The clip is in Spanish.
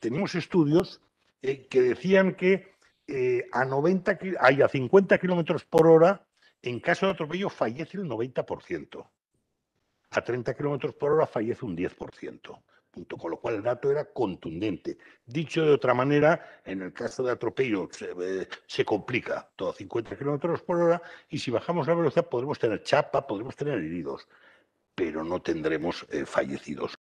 tenemos estudios eh, que decían que eh, a, 90, 50 kilómetros por hora, en caso de atropello, fallece el 90%. A 30 kilómetros por hora fallece un 10%. Punto. Con lo cual el dato era contundente. Dicho de otra manera, en el caso de atropello se, eh, complica todo a 50 kilómetros por hora y si bajamos la velocidad podremos tener chapa, podremos tener heridos, pero no tendremos fallecidos.